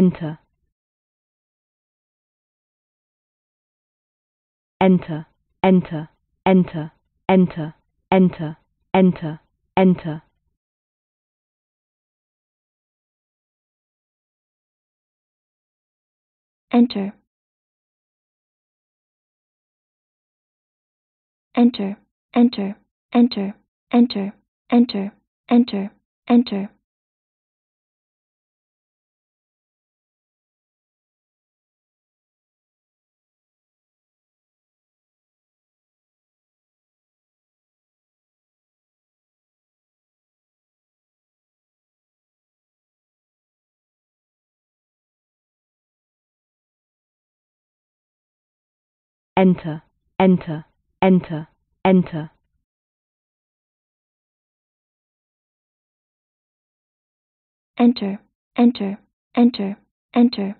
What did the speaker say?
Enter. Enter. Enter. Enter. Enter. Enter. Enter. Enter. Enter. Enter. Enter. Enter. Enter. Enter. Enter. Enter. enter, enter, enter, enter. Enter, enter, enter, enter.